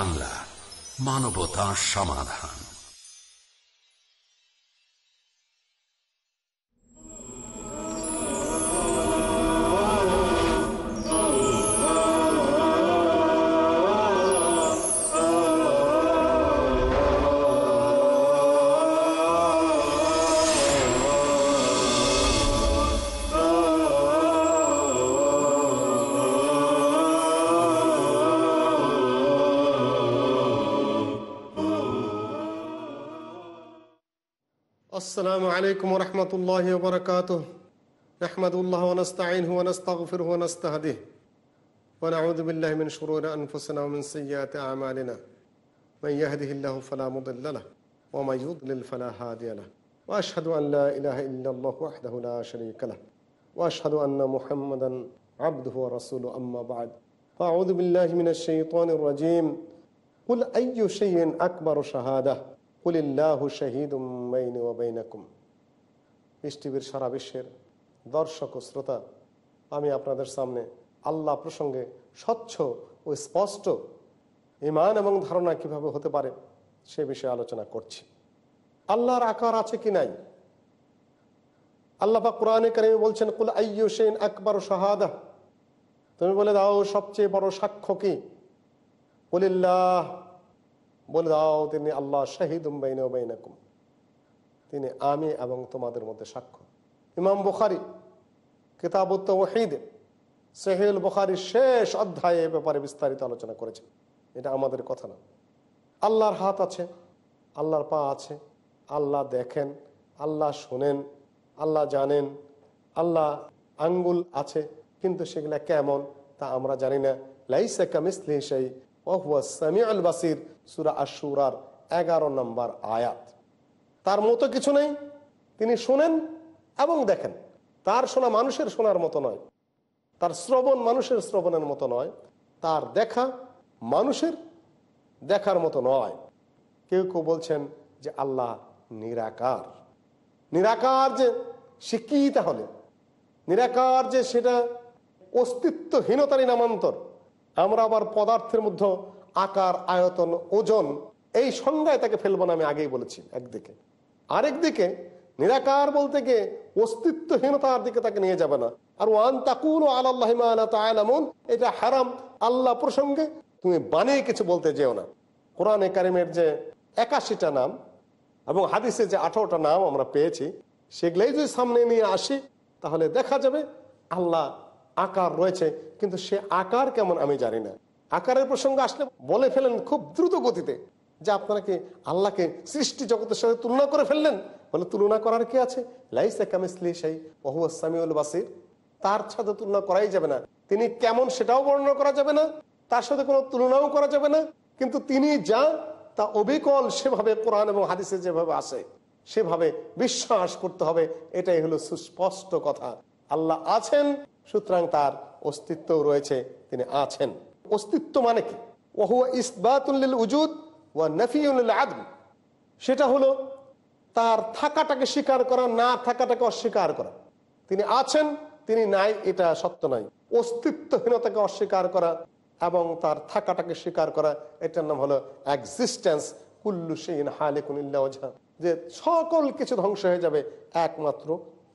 বাংলা মানবতা সমাধান السلام عليكم ورحمة الله وبركاته نحمد الله ونستعينه ونستغفره ونستهديه ونعوذ بالله من شرور أنفسنا ومن سيئات أعمالنا من يهده الله فلا مضل له ومن يضلل فلا هادي له وأشهد أن لا إله إلا الله وحده لا شريك له وأشهد أن محمدا عبده ورسوله أما بعد فأعوذ بالله من الشيطان الرجيم قل أي شيء أكبر شهادة কুলিল্লাহু শাহিদুম উম্মাইন ওবাইনাকুম টিভির সারা বিশ্বের দর্শক ও শ্রোতা আমি আপনাদের সামনে আল্লাহ প্রসঙ্গে স্বচ্ছ ও স্পষ্ট ইমান এবং ধারণা কিভাবে হতে পারে সে বিষয়ে আলোচনা করছি আল্লাহর আকার আছে কি নাই আল্লাহ কোরআনে কারিমে বলছেন কুল আইয়ু সেন আকবর শাহাদা তুমি বলে দাও সবচেয়ে বড় সাক্ষ্য কি কুলিল্লাহ বলে দাও তিনি আল্লাহ উম্বাইনাকুম তিনি আমি এবং তোমাদের মধ্যে সাক্ষ্য ইমাম বুখারি কিতাবুত ওহিদ সেহেল বুখারির শেষ অধ্যায়ে ব্যাপারে বিস্তারিত আলোচনা করেছেন এটা আমাদের কথা না আল্লাহর হাত আছে আল্লাহর পা আছে আল্লাহ দেখেন আল্লাহ শোনেন আল্লাহ জানেন আল্লাহ আঙ্গুল আছে কিন্তু সেগুলা কেমন তা আমরা জানি না লাইসে কামিস্তি সেই আল বাসির সুরা আশুরার এগারো নম্বর আয়াত তার মতো কিছু নেই তিনি শোনেন এবং দেখেন তার শোনা মানুষের শোনার মতো নয় তার শ্রবণ মানুষের শ্রবণের মতো নয় তার দেখা মানুষের দেখার মতো নয় কেউ কেউ বলছেন যে আল্লাহ নিরাকার নিরাকার যে সে কি তাহলে নিরাকার যে সেটা অস্তিত্বহীনতারই নামান্তর আমরা আবার পদার্থের মধ্যে আকার আয়তন ওজন এই সংজ্ঞায় তাকে ফেলবো না আমি আগেই বলেছি একদিকে আরেকদিকে নিরাকার বলতে গিয়ে অস্তিত্বহীনতার দিকে তাকে নিয়ে যাবে না আর ওয়ান তাকুন আল্লাহমন এটা হারাম আল্লাহ প্রসঙ্গে তুমি বানিয়ে কিছু বলতে যেও না কোরআনে কারিমের যে একাশিটা নাম এবং হাদিসে যে আঠারোটা নাম আমরা পেয়েছি সেগুলাই যদি সামনে নিয়ে আসি তাহলে দেখা যাবে আল্লাহ আকার রয়েছে কিন্তু সে আকার কেমন আমি জানি না আকারের প্রসঙ্গ আসলে বলে ফেলেন খুব দ্রুত গতিতে যে আপনারা কি আল্লাহকে সৃষ্টি জগতের সাথে তুলনা করে ফেললেন বলে তুলনা করার কি আছে বাসির তার সাথে তুলনা করাই যাবে না তিনি কেমন সেটাও বর্ণনা করা যাবে না তার সাথে কোনো তুলনাও করা যাবে না কিন্তু তিনি যা তা অবিকল সেভাবে কোরআন এবং হাদিসে যেভাবে আসে সেভাবে বিশ্বাস করতে হবে এটাই হলো সুস্পষ্ট কথা আল্লাহ আছেন সুতরাং তার অস্তিত্বও রয়েছে তিনি আছেন অস্তিত্ব মানে কি ওহুয়া ইসবাতুল্লিল উজুদ ওয়া নফিউল আদম সেটা হলো তার থাকাটাকে স্বীকার করা না থাকাটাকে অস্বীকার করা তিনি আছেন তিনি নাই এটা সত্য নাই অস্তিত্বহীনতাকে অস্বীকার করা এবং তার থাকাটাকে স্বীকার করা এটার নাম হলো এক্সিস্টেন্স কুল্লু সেন হালেকুনিল্লা ওঝা যে সকল কিছু ধ্বংস হয়ে যাবে একমাত্র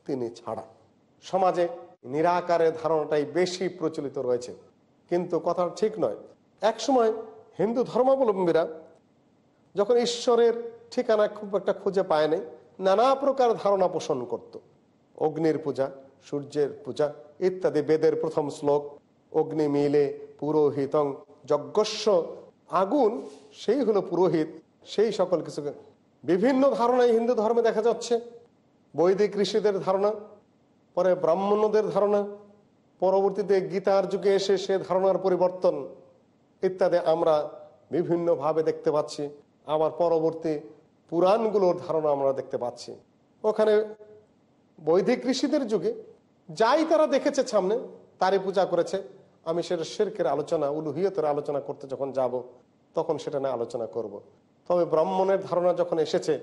তিনি ছাড়া সমাজে নিরাকারের ধারণাটাই বেশি প্রচলিত রয়েছে কিন্তু কথা ঠিক নয় একসময় হিন্দু ধর্মাবলম্বীরা যখন ঈশ্বরের ঠিকানা খুব একটা খুঁজে পায় নাই নানা প্রকার ধারণা পোষণ করত অগ্নির পূজা সূর্যের পূজা ইত্যাদি বেদের প্রথম শ্লোক অগ্নি মিলে পুরোহিতং যজ্ঞস্ব আগুন সেই হলো পুরোহিত সেই সকল কিছুকে বিভিন্ন ধারণায় হিন্দু ধর্মে দেখা যাচ্ছে বৈদিক ঋষিদের ধারণা পরে ব্রাহ্মণদের ধারণা পরবর্তীতে গীতার যুগে এসে সে ধারণার পরিবর্তন ইত্যাদি আমরা বিভিন্নভাবে দেখতে পাচ্ছি আবার পরবর্তী পুরাণগুলোর ধারণা আমরা দেখতে পাচ্ছি ওখানে বৈদিক ঋষিদের যুগে যাই তারা দেখেছে সামনে তারই পূজা করেছে আমি সেটা শেরকের আলোচনা উলুহিয়তের আলোচনা করতে যখন যাব তখন সেটা নিয়ে আলোচনা করব। তবে ব্রাহ্মণের ধারণা যখন এসেছে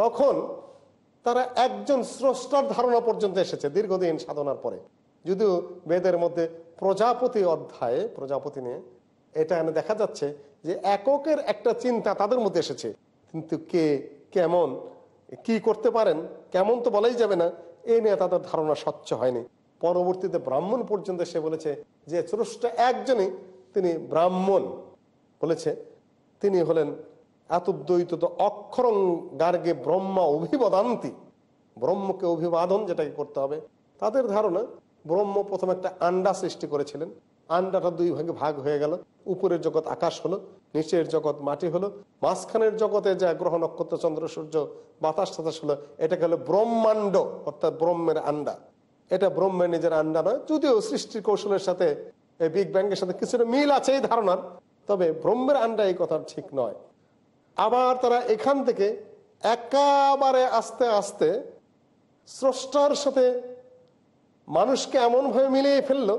তখন তারা একজন স্রষ্টার ধারণা পর্যন্ত এসেছে দীর্ঘদিন সাধনার পরে যদিও বেদের মধ্যে প্রজাপতি অধ্যায়ে প্রজাপতি নিয়ে এটা এনে দেখা যাচ্ছে যে এককের একটা চিন্তা তাদের মধ্যে এসেছে কিন্তু কে কেমন কি করতে পারেন কেমন তো বলাই যাবে না এ নিয়ে তাদের ধারণা স্বচ্ছ হয়নি পরবর্তীতে ব্রাহ্মণ পর্যন্ত সে বলেছে যে স্রষ্ট একজনই তিনি ব্রাহ্মণ বলেছে তিনি হলেন আতদ্বৈত তো অক্ষরণ গার্গে ব্রহ্মা অভিবাদান্তি ব্রহ্মকে অভিবাদন যেটাকে করতে হবে তাদের ধারণা ব্রহ্ম প্রথম একটা আন্ডা সৃষ্টি করেছিলেন আন্ডাটা দুই ভাগে ভাগ হয়ে গেল উপরের জগৎ আকাশ হলো নিচের জগৎ মাটি হলো মাঝখানের জগতে যা গ্রহ নক্ষত্র চন্দ্র সূর্য বাতাস তাতাস হলো এটাকে হলো ব্রহ্মাণ্ড অর্থাৎ ব্রহ্মের আন্ডা এটা ব্রহ্মের নিজের আন্ডা নয় যদিও সৃষ্টির কৌশলের সাথে এই বিগ ব্যাংকের সাথে কিছুটা মিল আছে এই ধারণার তবে ব্রহ্মের আন্ডা এই কথা ঠিক নয় আবার তারা এখান থেকে একাবারে আস্তে আস্তে স্রষ্টার সাথে মানুষকে এমনভাবে মিলিয়ে ফেললো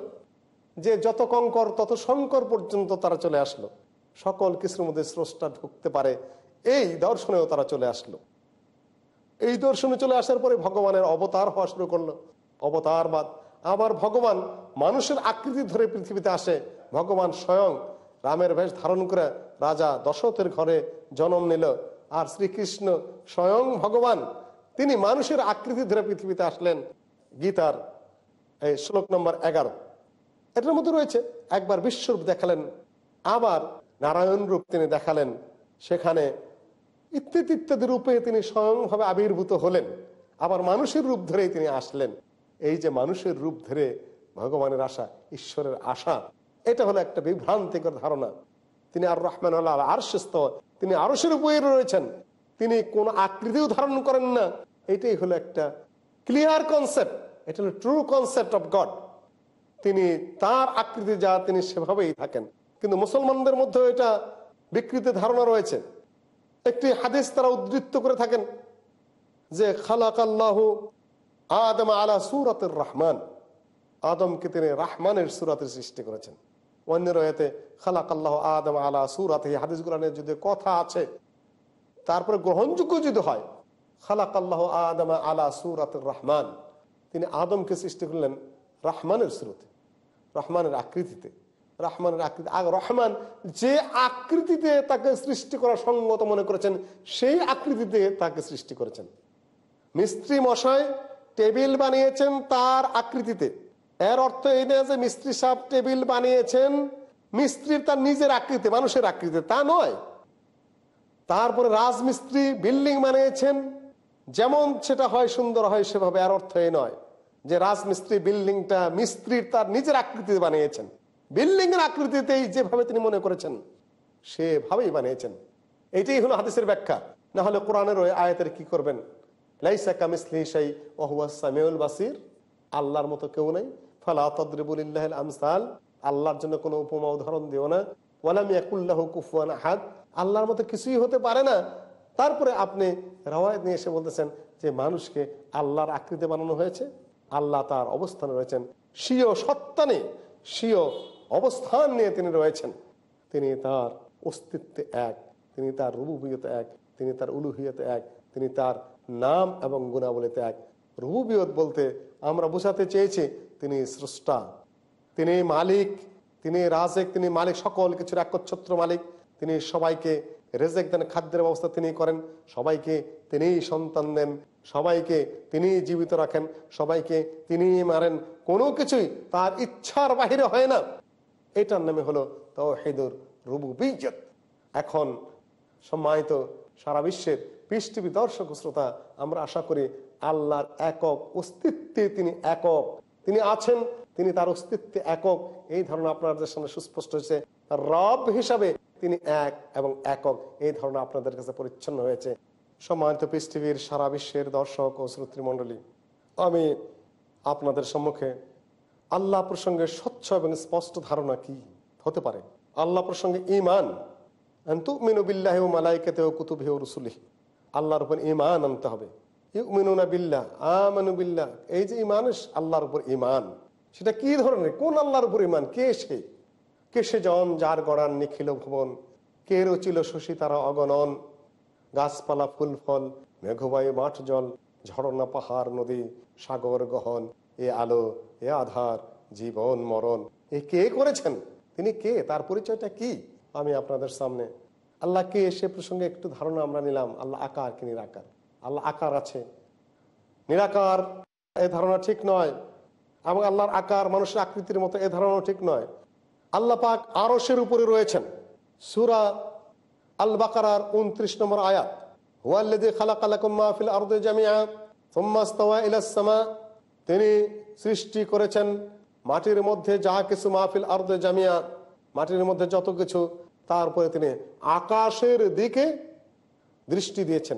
যে যত কঙ্কর তত শঙ্কর পর্যন্ত তারা চলে আসলো সকল কিছুর মধ্যে স্রষ্টা ঢুকতে পারে এই দর্শনেও তারা চলে আসলো এই দর্শনে চলে আসার পরে ভগবানের অবতার হওয়া শুরু করলো অবতারবাদ আবার ভগবান মানুষের আকৃতি ধরে পৃথিবীতে আসে ভগবান স্বয়ং রামের বেশ ধারণ করে রাজা দশরথের ঘরে জন্ম নিল আর শ্রীকৃষ্ণ স্বয়ং ভগবান তিনি মানুষের আকৃতি ধরে পৃথিবীতে আসলেন গীতার এই শ্লোক নম্বর এগারো এটার মধ্যে রয়েছে একবার বিশ্বরূপ দেখালেন আবার নারায়ণ রূপ তিনি দেখালেন সেখানে ইত্যাদি ইত্যাদি রূপে তিনি স্বয়ংভাবে আবির্ভূত হলেন আবার মানুষের রূপ ধরেই তিনি আসলেন এই যে মানুষের রূপ ধরে ভগবানের আশা ঈশ্বরের আশা এটা হলো একটা বিভ্রান্তিকর ধারণা তিনি আর রহমান আল্লাহ আর তিনি আরসের উপরে রয়েছেন তিনি কোন আকৃতিও ধারণ করেন না এটাই হলো একটা ক্লিয়ার কনসেপ্ট এটা হলো ট্রু কনসেপ্ট অফ গড তিনি তার আকৃতি যা তিনি সেভাবেই থাকেন কিন্তু মুসলমানদের মধ্যে এটা বিকৃত ধারণা রয়েছে একটি হাদিস তারা উদ্বৃত্ত করে থাকেন যে খালাক আল্লাহ আদম আলা সুরাতের রহমান আদমকে তিনি রাহমানের সুরাতের সৃষ্টি করেছেন অন্য রয়েতে খালাক আল্লাহ আদম আলা সুরাত এই হাদিস যদি কথা আছে তারপরে গ্রহণযোগ্য যদি হয় খালাক আল্লাহ আদম আলা সুরাত রহমান তিনি আদমকে সৃষ্টি করলেন রহমানের স্রোতে রহমানের আকৃতিতে রহমানের আকৃতি রহমান যে আকৃতিতে তাকে সৃষ্টি করা সঙ্গত মনে করেছেন সেই আকৃতিতে তাকে সৃষ্টি করেছেন মিস্ত্রি মশাই টেবিল বানিয়েছেন তার আকৃতিতে এর অর্থ এই না যে মিস্ত্রি সাহেব টেবিল বানিয়েছেন মিস্ত্রির তার নিজের আকৃতি মানুষের আকৃতি তা নয় তারপরে রাজমিস্ত্রি বিল্ডিং বানিয়েছেন যেমন সেটা হয় সুন্দর হয় সেভাবে আর অর্থ এই নয় যে রাজমিস্ত্রি বিল্ডিংটা মিস্ত্রির তার নিজের আকৃতি বানিয়েছেন বিল্ডিং এর আকৃতিতেই যেভাবে তিনি মনে করেছেন সেভাবেই বানিয়েছেন এটাই হলো হাদিসের ব্যাখ্যা না হলে কোরআনের ওই আয়াতের কি করবেন লাইসা কামিস সেই ওহুয়া মেউল বাসির আল্লাহর মতো কেউ নেই ফালা তদ্রিবুল্লাহ আমসাল আল্লাহর জন্য কোনো উপমা উদাহরণ দিও না ওয়ালাম ইয়াকুল্লাহ কুফুয়ান আহাদ আল্লাহর মতো কিছুই হতে পারে না তারপরে আপনি রাওয়ায়ত নিয়ে এসে বলতেছেন যে মানুষকে আল্লাহর আকৃতি বানানো হয়েছে আল্লাহ তার অবস্থানে রয়েছেন স্বীয় সত্তা নিয়ে স্বীয় অবস্থান নিয়ে তিনি রয়েছেন তিনি তার অস্তিত্বে এক তিনি তার রুবুবিয়তে এক তিনি তার উলুহিয়তে এক তিনি তার নাম এবং গুণাবলিতে এক রুবুবিয়ত বলতে আমরা বোঝাতে চেয়েছি তিনি স্রষ্টা তিনি মালিক তিনি রাজেক তিনি মালিক সকল কিছুর একচ্ছত্র মালিক তিনি সবাইকে রেজেক দেন খাদ্যের ব্যবস্থা তিনি করেন সবাইকে তিনিই সন্তান দেন সবাইকে তিনি জীবিত রাখেন সবাইকে তিনি মারেন কোনো কিছুই তার ইচ্ছার বাহিরে হয় না এটার নামে হলো তহেদুর রুবু বিজত এখন সম্মানিত সারা বিশ্বের পৃষ্ঠবি দর্শক শ্রোতা আমরা আশা করি আল্লাহর একক অস্তিত্বে তিনি একক তিনি আছেন তিনি তার অস্তিত্বে একক এই ধারণা আপনাদের সামনে সুস্পষ্ট হয়েছে রব হিসাবে তিনি এক এবং একক এই ধারণা আপনাদের কাছে পরিচ্ছন্ন হয়েছে সম্মানিত পৃথিবীর সারা বিশ্বের দর্শক ও শ্রোতৃমণ্ডলী আমি আপনাদের সম্মুখে আল্লাহ প্রসঙ্গে স্বচ্ছ এবং স্পষ্ট ধারণা কি হতে পারে আল্লাহ প্রসঙ্গে ইমান আন্তু মিনবিল্লাহ মালাইকেতে কুতুবহে রসুলিহ আল্লাহর উপর ইমান আনতে হবে আমানু বিল্লা এই যে ইমান আল্লাহর উপর ইমান সেটা কি ধরনের কোন আল্লাহর উপর ইমান কে সে কে সে জন যার গড়ান নিখিল ভবন কে রচিল শশী তারা অগণন গাছপালা ফুল ফল মেঘবায়ু মাঠ জল ঝরনা পাহাড় নদী সাগর গহন এ আলো এ আধার জীবন মরণ এ কে করেছেন তিনি কে তার পরিচয়টা কি আমি আপনাদের সামনে আল্লাহ কে সে প্রসঙ্গে একটু ধারণা আমরা নিলাম আল্লাহ আকার কিনির আকার আল্লাহ আকার আছে নিরাকার এ ধারণা ঠিক নয় এবং আল্লাহর আকার মানুষের আকৃতির মতো এ ধারণাও ঠিক নয় আল্লাহ পাক আরসের উপরে রয়েছেন সুরা আল বাকার উনত্রিশ নম্বর আয়াত জামিয়া তিনি সৃষ্টি করেছেন মাটির মধ্যে যা কিছু মাহফিল আরদ জামিয়া মাটির মধ্যে যত কিছু তারপরে তিনি আকাশের দিকে দৃষ্টি দিয়েছেন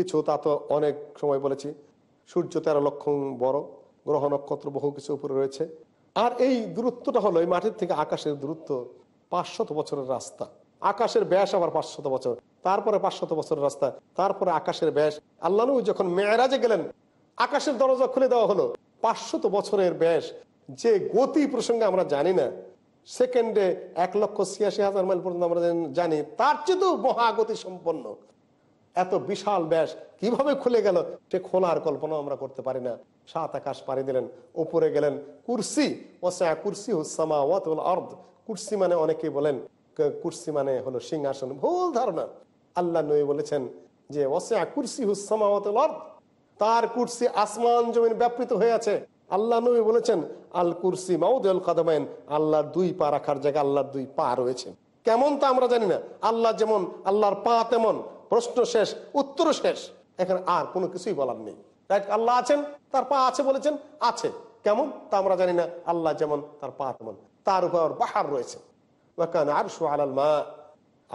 কিছু তা তো অনেক সময় বলেছি সূর্য তেরো লক্ষ বড় গ্রহ নক্ষত্র বহু কিছু উপরে রয়েছে আর এই দূরত্বটা হলো এই মাটির থেকে আকাশের দূরত্ব পাঁচশত বছরের রাস্তা আকাশের ব্যাস আবার পাঁচশত বছর তারপরে পাঁচশত বছরের রাস্তা তারপরে আকাশের ব্যাস আল্লাহ যখন মেয়েরাজে গেলেন আকাশের দরজা খুলে দেওয়া হলো পাঁচশত বছরের ব্যাস যে গতি প্রসঙ্গে আমরা জানি না সেকেন্ডে এক লক্ষ ছিয়াশি হাজার মাইল পর্যন্ত আমরা জানি তার চেয়ে তো মহাগতি সম্পন্ন এত বিশাল ব্যাস কিভাবে খুলে গেল সে খোলার কল্পনা আমরা করতে পারি না সাত আকাশ পাড়ি দিলেন উপরে গেলেন কুরসি ওসা কুরসি হুসামা ওয়াতুল অর্ধ কুর্সি মানে অনেকে বলেন কুরসি মানে হলো সিংহাসন ভুল ধারণা আল্লাহ নই বলেছেন যে ওসা কুরসি হুসামা ওয়াতুল অর্ধ তার কুরসি আসমান জমিন ব্যাপৃত হয়ে আছে আল্লাহ নবী বলেছেন আল কুরসি মাউদ আল্লাহ দুই পা রাখার জায়গায় আল্লাহ দুই পা রয়েছে কেমন তা আমরা জানি না আল্লাহ যেমন আল্লাহর পা তেমন প্রশ্ন শেষ উত্তর শেষ এখানে আর কোনো কিছুই বলার নেই তাই আল্লাহ আছেন তার পা আছে বলেছেন আছে কেমন তা আমরা জানি না আল্লাহ যেমন তার পা তেমন তার উপর বাহার রয়েছে আর শু আলাল মা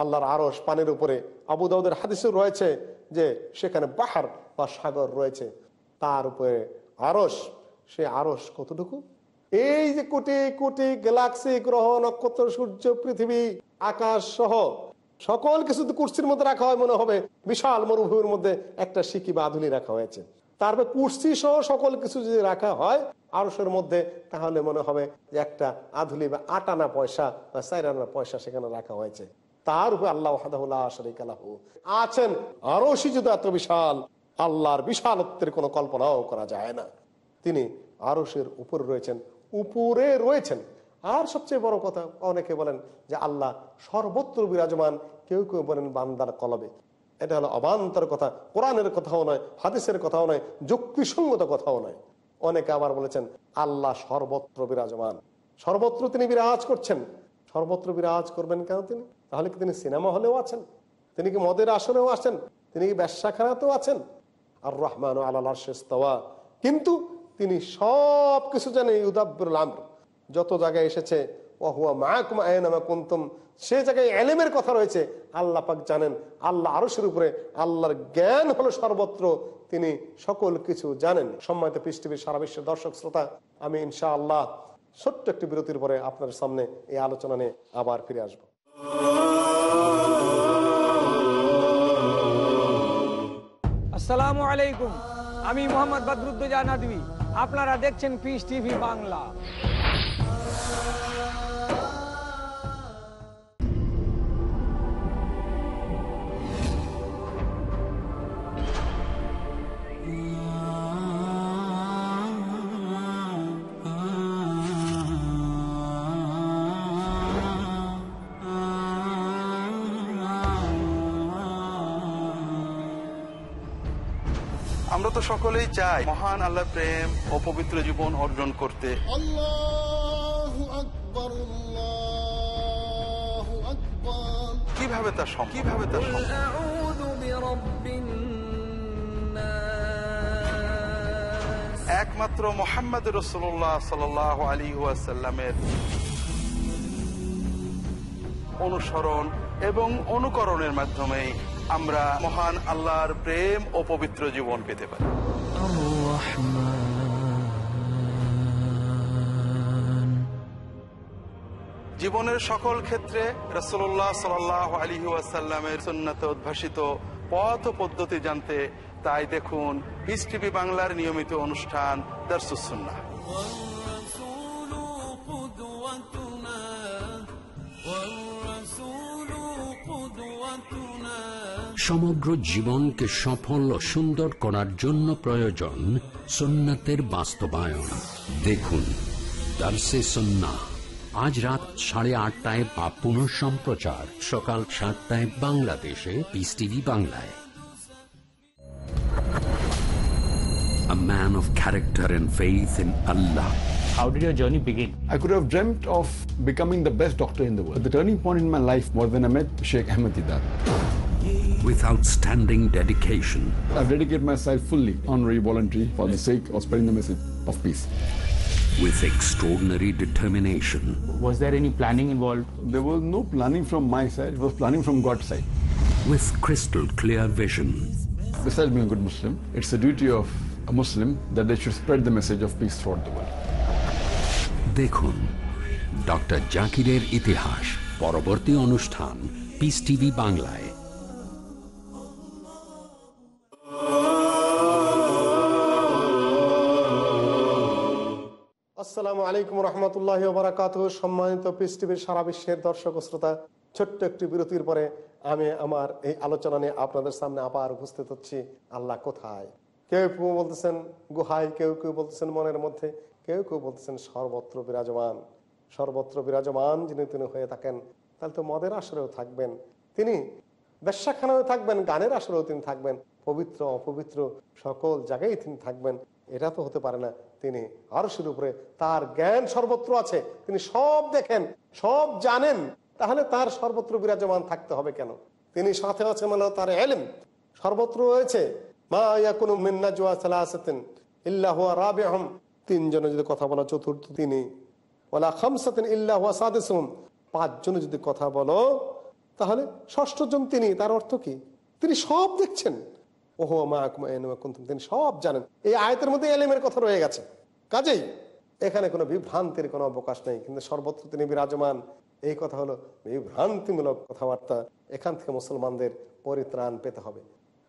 আল্লাহর আরস পানির উপরে আবু দাউদের হাদিস রয়েছে যে সেখানে বাহার বা সাগর রয়েছে তার উপরে আরস সে আরস কতটুকু এই যে কোটি কোটি গ্যালাক্সি গ্রহ নক্ষত্র সূর্য পৃথিবী আকাশ সহ সকল কিছু কুর্সির মধ্যে রাখা হয় মনে হবে বিশাল মরুভূমির মধ্যে একটা সিকি বা আধুলি রাখা হয়েছে তারপরে কুর্সি সহ সকল কিছু যদি রাখা হয় আরসের মধ্যে তাহলে মনে হবে যে একটা আধুলি বা আট আনা পয়সা বা চার আনা পয়সা সেখানে রাখা হয়েছে তার উপরে আল্লাহ আছেন আরো যদি এত বিশাল আল্লাহর বিশালত্বের কোনো কল্পনাও করা যায় না তিনি আরসের উপর রয়েছেন উপরে রয়েছেন আর সবচেয়ে বড় কথা অনেকে বলেন যে আল্লাহ সর্বত্র বিরাজমান কেউ কেউ বলেন বান্দার কলবে এটা হলো অবান্তর কথা কোরআনের কথাও নয় হাদিসের কথাও নয় যুক্তিসঙ্গত কথাও নয় অনেকে আবার বলেছেন আল্লাহ সর্বত্র বিরাজমান সর্বত্র তিনি বিরাজ করছেন সর্বত্র বিরাজ করবেন কেন তিনি তাহলে কি তিনি সিনেমা হলেও আছেন তিনি কি মদের আসনেও আছেন তিনি কি ব্যবসাখানাতেও আছেন আর রহমান আল্লাহ শেস্তওয়া কিন্তু তিনি সব কিছু জানেন উদাব্বুল আমর যত জায়গায় এসেছে ওহুয়া মায়াকুম আয়নামা কুন্তম সে জায়গায় এলেমের কথা রয়েছে আল্লাহ পাক জানেন আল্লাহ আরো আরশের উপরে আল্লাহর জ্ঞান হলো সর্বত্র তিনি সকল কিছু জানেন সম্মানিত পৃথিবীর সারা বিশ্বের দর্শক শ্রোতা আমি ইনশা আল্লাহ ছোট্ট একটি বিরতির পরে আপনার সামনে এই আলোচনা নিয়ে আবার ফিরে আসব আসসালাম আলাইকুম আমি মোহাম্মদ বদরুদ্দোজা নাদবি আপনারা দেখছেন পিস টিভি বাংলা আমরা তো সকলেই চাই মহান আল্লাহ প্রেম ও পবিত্র জীবন অর্জন করতে আল্লাহ কিভাবে তা কিভাবে তা একমাত্র মোহাম্মদ রসোল্লাহ সাল আলী ওয়াসাল্লামের অনুসরণ এবং অনুকরণের মাধ্যমে আমরা মহান আল্লাহর প্রেম ও পবিত্র জীবন পেতে পারি জীবনের সকল ক্ষেত্রে রসোল্লাহ সাল আলী ওয়াসাল্লামের সুন্নাতে উদ্ভাসিত পথ পদ্ধতি জানতে তাই দেখুন পিস বাংলার নিয়মিত অনুষ্ঠান দর্শাহ সমগ্র জীবনকে সফল ও সুন্দর করার জন্য প্রয়োজন সোনাতের বাস্তবায়ন দেখুন দার্সে সন্না আজ রাত সাড়ে আটটায় বা পুনঃ সম্প্রচার সকাল সাতটায় বাংলাদেশে পিস টিভি বাংলায় A man of character and faith in Allah. How did your journey begin? I could have dreamt of becoming the best doctor in the world. But the turning point in my life was when I met Sheikh Ahmed Hidayat with outstanding dedication. I've dedicated myself fully, honorary voluntary, for the sake of spreading the message of peace with extraordinary determination. Was there any planning involved? There was no planning from my side, it was planning from God's side. With crystal clear vision. Besides being a good Muslim, it's the duty of a Muslim that they should spread the message of peace throughout the world. দেখুন Dr. জাকিরের ইতিহাস পরবর্তী Anushthan, Peace TV, বাংলায় আসসালামু আলাইকুম রহমতুল্লাহ বারাকাত সম্মানিত পৃথিবীর সারা বিশ্বের দর্শক শ্রোতা ছোট্ট একটি বিরতির পরে আমি আমার এই আলোচনা নিয়ে আপনাদের সামনে আবার উপস্থিত হচ্ছি আল্লাহ কোথায় কেউ কেউ বলতেছেন গুহায় কেউ কেউ বলতেছেন মনের মধ্যে কেউ কেউ বলতেছেন সর্বত্র বিরাজমান সর্বত্র বিরাজমান যিনি তিনি হয়ে থাকেন তাহলে তো মদের আসরেও থাকবেন তিনি ব্যবসাখানাও থাকবেন গানের আসরেও তিনি থাকবেন পবিত্র অপবিত্র সকল জায়গায় তিনি থাকবেন এটা তো হতে পারে না তিনি আরশের উপরে তার জ্ঞান সর্বত্র আছে তিনি সব দেখেন সব জানেন তাহলে তার সর্বত্র বিরাজমান থাকতে হবে কেন তিনি সাথে আছে মানে তার এলিম সর্বত্র রয়েছে মা ইয়া মিন্না ইল্লাহ রাবে আহম তিনজনে যদি কথা বলো চতুর্থ তিনি ওলা খামসাতেন ইল্লাহ সাদেসম পাঁচজনে যদি কথা বলো তাহলে ষষ্ঠজন তিনি তার অর্থ কি তিনি সব দেখছেন ওহো মা তিনি সব জানেন এই আয়তের মধ্যে এলেমের কথা রয়ে গেছে কাজেই এখানে কোনো বিভ্রান্তির কোনো অবকাশ নেই কিন্তু সর্বত্র তিনি বিরাজমান এই কথা হলো বিভ্রান্তিমূলক কথাবার্তা এখান থেকে মুসলমানদের পরিত্রাণ পেতে হবে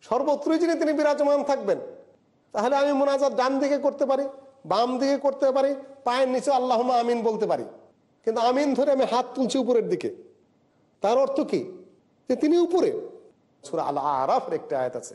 সর্বত্রই যিনি তিনি বিরাজমান থাকবেন তাহলে আমি মোনাজাত ডান দিকে করতে পারি বাম দিকে করতে পারি পায়ের নিচে আল্লাহ আমিন বলতে পারি কিন্তু আমিন ধরে আমি হাত তুলছি উপরের দিকে তার অর্থ কি যে তিনি উপরে সুরা আল্লাহ আরাফের একটা আয়াত আছে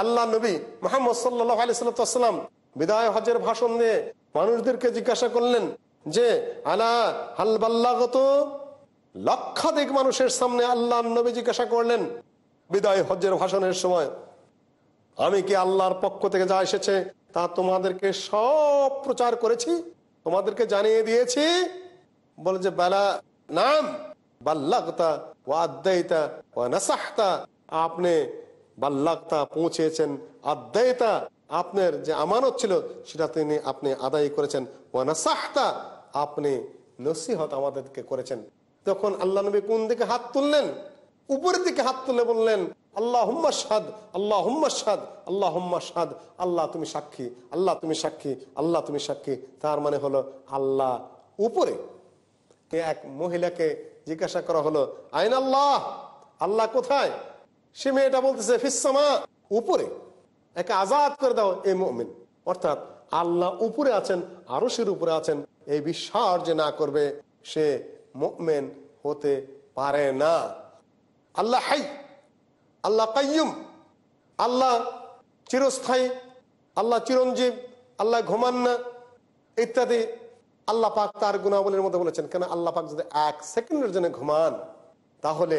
আল্লাহ নবী মোহাম্মদ সাল্লাম বিদায় হজের ভাষণ নিয়ে মানুষদেরকে জিজ্ঞাসা করলেন যে আলা হালবাল্লাগত লক্ষাধিক মানুষের সামনে আল্লাহ নবী জিজ্ঞাসা করলেন বিদায় হজ্জের ভাষণের সময় আমি কি আল্লাহর পক্ষ থেকে যা এসেছে তা তোমাদেরকে সব প্রচার করেছি তোমাদেরকে জানিয়ে দিয়েছি বলে যে বেলা নাম বাল্লাগতা ও আদায়তা ও নাসাহতা আপনি বাল্লাক্তা পৌঁছেছেন আদায়তা আপনার যে আমানত ছিল সেটা তিনি আপনি আদায় করেছেন ওয়ানাসাহতা আপনি নসিহত আমাদেরকে করেছেন তখন আল্লাহ নবী কোন দিকে হাত তুললেন উপরের দিকে হাত তুলে বললেন আল্লাহ হুম্মাদ সাদ আল্লাহ হুম্মাদ আল্লাহ হুম্মাদ সাদ আল্লাহ তুমি সাক্ষী আল্লাহ তুমি সাক্ষী আল্লাহ তুমি সাক্ষী তার মানে হলো আল্লাহ উপরে এক মহিলাকে জিজ্ঞাসা করা হলো আইন আল্লাহ আল্লাহ কোথায় সে মেয়েটা বলতেছে ফিসামা উপরে একে আজাদ করে দাও এ মমিন অর্থাৎ আল্লাহ উপরে আছেন আরো সের উপরে আছেন এই বিশ্বাস যে না করবে সে মকমেন হতে পারে না আল্লাহ হাই আল্লাহ কাইম আল্লাহ চিরস্থায়ী আল্লাহ চিরঞ্জীব আল্লাহ ঘুমান না ইত্যাদি আল্লাহ পাক তার গুণাবলীর মধ্যে বলেছেন কেন আল্লাহ পাক যদি এক সেকেন্ডের জন্য ঘুমান তাহলে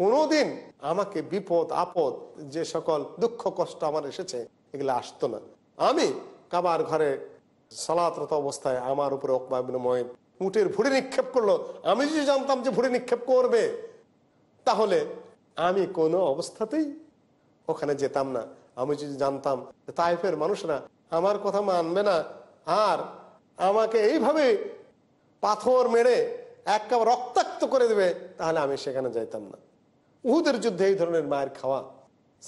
কোনোদিন আমাকে বিপদ আপদ যে সকল দুঃখ কষ্ট আমার এসেছে এগুলো আসতো না আমি কাবার ঘরে সালাতরত অবস্থায় আমার উপরে অকমা বিনিময় উটের ভুড়ি নিক্ষেপ করলো আমি যদি জানতাম যে ভুড়ি নিক্ষেপ করবে তাহলে আমি কোনো অবস্থাতেই ওখানে যেতাম না আমি যদি জানতাম তাইফের মানুষরা আমার কথা মানবে না আর আমাকে এইভাবে পাথর মেরে এক কাপ রক্তাক্ত করে দেবে তাহলে আমি সেখানে যাইতাম না উহুদের যুদ্ধে এই ধরনের মায়ের খাওয়া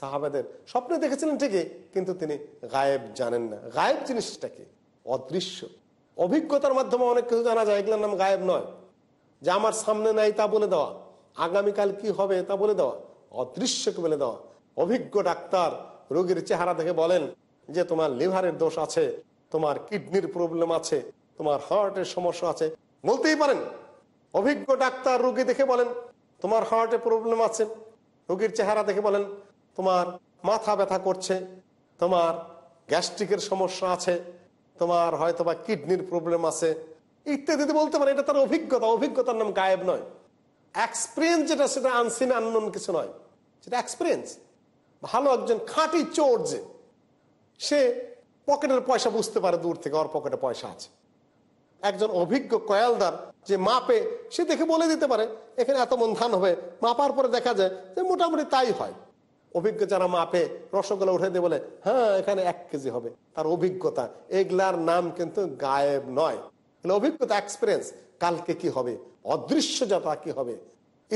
সাহাবাদের স্বপ্নে দেখেছিলেন ঠিকই কিন্তু তিনি গায়েব জানেন না গায়েব জিনিসটাকে অদৃশ্য অভিজ্ঞতার মাধ্যমে অনেক কিছু জানা যায় এগুলোর নাম গায়েব নয় যে আমার সামনে নাই তা বলে দেওয়া আগামীকাল কি হবে তা বলে দেওয়া অদৃশ্যকে বলে দেওয়া অভিজ্ঞ ডাক্তার রোগীর চেহারা দেখে বলেন যে তোমার লিভারের দোষ আছে তোমার কিডনির প্রবলেম আছে তোমার হার্টের সমস্যা আছে বলতেই পারেন অভিজ্ঞ ডাক্তার রোগী দেখে বলেন তোমার হার্টে প্রবলেম আছে রোগীর চেহারা দেখে বলেন তোমার মাথা ব্যথা করছে তোমার গ্যাস্ট্রিকের সমস্যা আছে তোমার হয়তো বা কিডনির প্রবলেম আছে ইত্যাদি বলতে পারে এটা তার অভিজ্ঞতা অভিজ্ঞতার নাম গায়েব নয় এক্সপিরিয়েন্স যেটা সেটা আনসিন আননোন কিছু নয় সেটা এক্সপিরিয়েন্স ভালো একজন খাঁটি চোর যে সে পকেটের পয়সা বুঝতে পারে দূর থেকে ওর পকেটে পয়সা আছে একজন অভিজ্ঞ কয়ালদার যে মাপে সে দেখে বলে দিতে পারে এখানে এত মন ধান হবে মাপার পরে দেখা যায় যে মোটামুটি তাই হয় অভিজ্ঞ যারা মাপে রসগোল্লা উঠে দিয়ে বলে হ্যাঁ এখানে এক কেজি হবে তার অভিজ্ঞতা এগুলার নাম কিন্তু গায়েব নয় অভিজ্ঞতা এক্সপিরিয়েন্স কালকে কি হবে অদৃশ্য যাতা কি হবে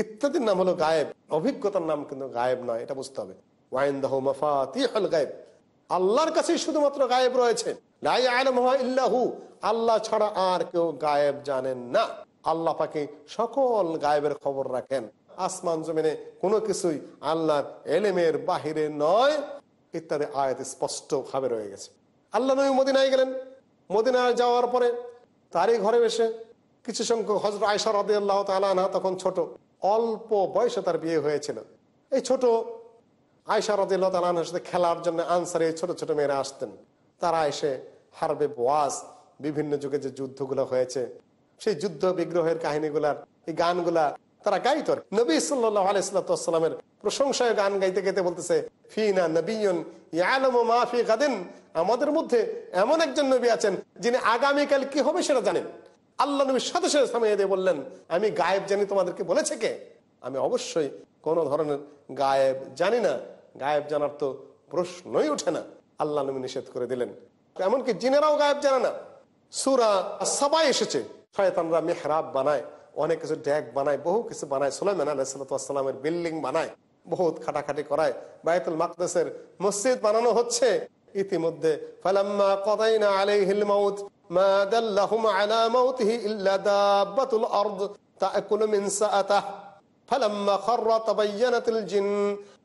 ইত্যাদির নাম হলো গায়েব অভিজ্ঞতার নাম কিন্তু গায়েব নয় এটা বুঝতে হবে ওয়াইন মফা তি হল গায়েব আল্লাহর কাছে শুধুমাত্র গায়েব রয়েছে আল্লাহ ছাড়া আর কেউ গায়েব জানেন না আল্লাহ পাকে সকল গায়েবের খবর রাখেন আসমান জমিনে কোনো কিছুই আল্লাহর এলেমের বাহিরে নয় ইত্যাদি আয়াত স্পষ্টভাবে রয়ে গেছে আল্লাহ নবী মদিনায় গেলেন মদিনায় যাওয়ার পরে তারই ঘরে বসে কিছু সংখ্যক হজর আয়সার রদি আল্লাহ তখন ছোট অল্প বয়সে তার বিয়ে হয়েছিল এই ছোট আয়সা রাজি তালানহার সাথে খেলার জন্য আনসারে ছোট ছোট মেয়েরা আসতেন তারা এসে হারবে ওয়াজ বিভিন্ন যুগে যে যুদ্ধগুলো হয়েছে সেই যুদ্ধ বিগ্রহের কাহিনীগুলার এই গানগুলা তারা গাইত নবী সাল্লাহ প্রশংসায় গান গাইতে গাইতে বলতেছে ফিনা নবীন আমাদের মধ্যে এমন একজন নবী আছেন যিনি আগামীকাল কি হবে সেটা জানেন আল্লাহ নবীর সাথে সাথে দিয়ে বললেন আমি গায়েব জানি তোমাদেরকে বলেছে কে আমি অবশ্যই কোন ধরনের গায়েব জানি না গায়েব জানার তো প্রশ্নই উঠে না আল্লাহ নবী নিষেধ করে দিলেন এমনকি জিনেরাও গায়েব জানে না সুরা সবাই এসেছে শয়তানরা মেহরাব বানায় অনেক কিছু ড্যাগ বানায় বহু কিছু বানায় সুলাইমান আলাহিসাল্লামের বিল্ডিং বানায় বহুত খাটাখাটি করায় বায়তুল মাকদাসের মসজিদ বানানো হচ্ছে ইতিমধ্যে ফালাম্মা কদাইনা আলাইহিল মাউত মা দাল্লাহুম আলা মাউতিহি ইল্লা দাব্বাতুল আরদ তাকুলু মিন সাআতাহ ফালাম্মা খাররা তাবায়্যানাতুল জিন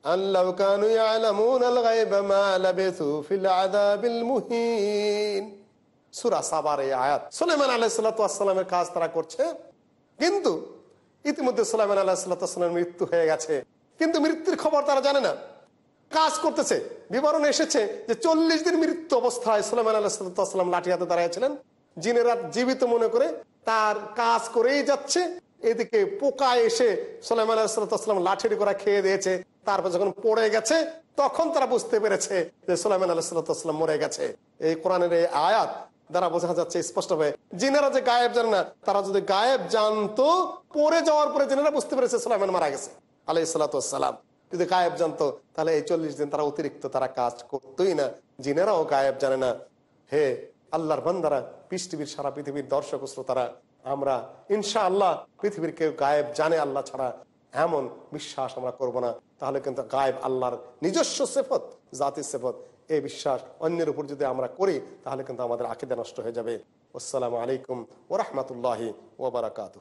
সুলেমান কাজ তারা করছে কিন্তু ইতিমধ্যে সুলাইমান আল্লাহামের মৃত্যু হয়ে গেছে কিন্তু মৃত্যুর খবর তারা জানে না কাজ করতেছে বিবরণ এসেছে যে চল্লিশ দিন মৃত্যু অবস্থায় সুলাইমান আল্লাহাম লাঠি হাতে দাঁড়িয়েছিলেন রাত জীবিত মনে করে তার কাজ করেই যাচ্ছে এদিকে পোকা এসে সোলাইমান আলাহিসাম লাঠির করা খেয়ে দিয়েছে তারপর যখন পড়ে গেছে তখন তারা বুঝতে পেরেছে যে সোলাইমান আলাহিসাম মরে গেছে এই কোরআনের এই আয়াত দ্বারা বোঝা যাচ্ছে স্পষ্ট হয়ে জিনারা যে গায়েব জানে না তারা যদি গায়েব জানতো পড়ে যাওয়ার পরে জিনারা বুঝতে পেরেছে সোলাইমান মারা গেছে আলাইসালাম যদি গায়েব জানতো তাহলে এই চল্লিশ দিন তারা অতিরিক্ত তারা কাজ করতোই না জিনেরাও গায়েব জানে না হে আল্লাহর বান্দারা পৃথিবীর সারা পৃথিবীর দর্শক শ্রোতারা আমরা ইনশা আল্লাহ পৃথিবীর কেউ গায়েব জানে আল্লাহ ছাড়া এমন বিশ্বাস আমরা করব না তাহলে কিন্তু গায়েব আল্লাহর নিজস্ব সেফত জাতির সেফত এই বিশ্বাস অন্যের উপর যদি আমরা করি তাহলে কিন্তু আমাদের আকিদা নষ্ট হয়ে যাবে আসসালামু আলাইকুম ওরহমতুল্লাহি ওবরাকাতু